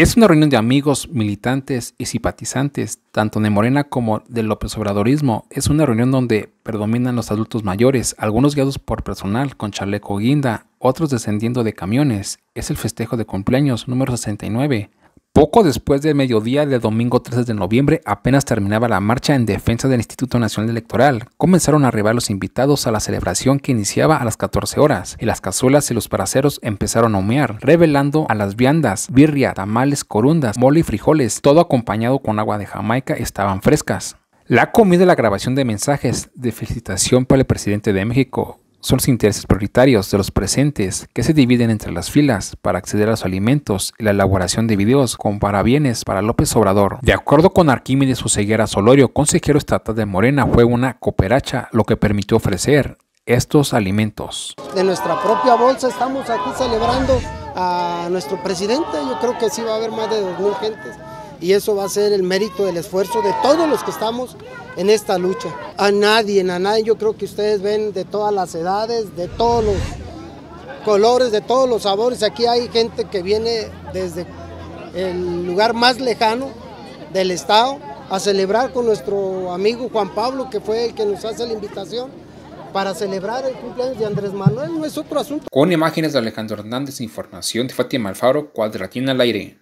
Es una reunión de amigos, militantes y simpatizantes, tanto de Morena como del López Obradorismo. Es una reunión donde predominan los adultos mayores, algunos guiados por personal con chaleco guinda, otros descendiendo de camiones. Es el festejo de cumpleaños número 69 poco después del mediodía del domingo 13 de noviembre, apenas terminaba la marcha en defensa del Instituto Nacional Electoral. Comenzaron a arribar los invitados a la celebración que iniciaba a las 14 horas, y las cazuelas y los paraceros empezaron a humear, revelando a las viandas, birria, tamales, corundas, mole y frijoles, todo acompañado con agua de Jamaica, estaban frescas. La comida y la grabación de mensajes de felicitación para el presidente de México, son los intereses prioritarios de los presentes que se dividen entre las filas para acceder a los alimentos y la elaboración de videos con parabienes para López Obrador. De acuerdo con Arquímedes Oseguera Solorio, consejero estatal de Morena, fue una cooperacha lo que permitió ofrecer estos alimentos. De nuestra propia bolsa estamos aquí celebrando a nuestro presidente. Yo creo que sí va a haber más de 2.000 gentes y eso va a ser el mérito del esfuerzo de todos los que estamos en esta lucha. A nadie, a nadie, yo creo que ustedes ven de todas las edades, de todos los colores, de todos los sabores. Aquí hay gente que viene desde el lugar más lejano del estado a celebrar con nuestro amigo Juan Pablo, que fue el que nos hace la invitación para celebrar el cumpleaños de Andrés Manuel, no es otro asunto. Con imágenes de Alejandro Hernández, información de Fátima Alfaro, Cuadratina al aire.